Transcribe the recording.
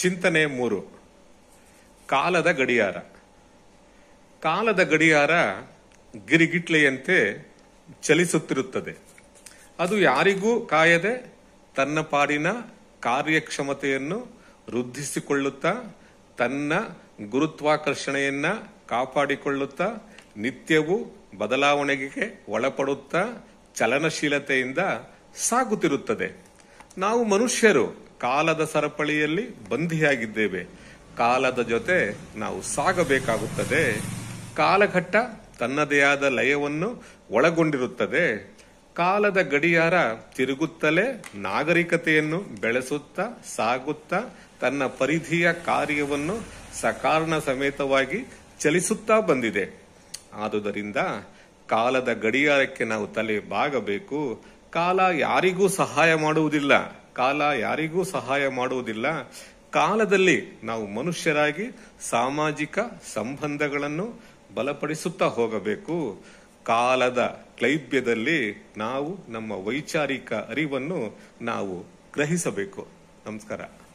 ಚಿಂತನೆ ಮೂರು ಕಾಲದ ಗಡಿಯಾರ ಕಾಲದ ಗಡಿಯಾರ ಗಿರಿಗಿಟ್ಲೆಯಂತೆ ಚಲಿಸುತ್ತಿರುತ್ತದೆ ಅದು ಯಾರಿಗೂ ಕಾಯದೆ ತನ್ನ ಪಾಡಿನ ಕಾರ್ಯಕ್ಷಮತೆಯನ್ನು ವೃದ್ಧಿಸಿಕೊಳ್ಳುತ್ತಾ ತನ್ನ ಗುರುತ್ವಾಕರ್ಷಣೆಯನ್ನ ಕಾಪಾಡಿಕೊಳ್ಳುತ್ತಾ ನಿತ್ಯವೂ ಬದಲಾವಣೆಗೆ ಒಳಪಡುತ್ತಾ ಚಲನಶೀಲತೆಯಿಂದ ಸಾಗುತ್ತಿರುತ್ತದೆ ನಾವು ಮನುಷ್ಯರು ಕಾಲದ ಸರಪಳಿಯಲ್ಲಿ ಬಂಧಿಯಾಗಿದ್ದೇವೆ ಕಾಲದ ಜೊತೆ ನಾವು ಸಾಗಬೇಕಾಗುತ್ತದೆ ಕಾಲಘಟ್ಟ ತನ್ನದೇ ಆದ ಲಯವನ್ನು ಒಳಗೊಂಡಿರುತ್ತದೆ ಕಾಲದ ಗಡಿಯಾರ ತಿರುಗುತ್ತಲೇ ನಾಗರಿಕತೆಯನ್ನು ಬೆಳೆಸುತ್ತಾ ಸಾಗುತ್ತಾ ತನ್ನ ಪರಿಧಿಯ ಕಾರ್ಯವನ್ನು ಸಕಾರಣ ಸಮೇತವಾಗಿ ಚಲಿಸುತ್ತಾ ಬಂದಿದೆ ಆದುದರಿಂದ ಕಾಲದ ಗಡಿಯಾರಕ್ಕೆ ನಾವು ತಲೆ ಬಾಗಬೇಕು ಕಾಲ ಯಾರಿಗೂ ಸಹಾಯ ಮಾಡುವುದಿಲ್ಲ ಕಾಲ ಯಾರಿಗೂ ಸಹಾಯ ಮಾಡುವುದಿಲ್ಲ ಕಾಲದಲ್ಲಿ ನಾವು ಮನುಷ್ಯರಾಗಿ ಸಾಮಾಜಿಕ ಸಂಬಂಧಗಳನ್ನು ಬಲಪಡಿಸುತ್ತಾ ಹೋಗಬೇಕು ಕಾಲದ ಕ್ಲೈಬ್ಯದಲ್ಲಿ ನಾವು ನಮ್ಮ ವೈಚಾರಿಕ ಅರಿವನ್ನು ನಾವು ಗ್ರಹಿಸಬೇಕು ನಮಸ್ಕಾರ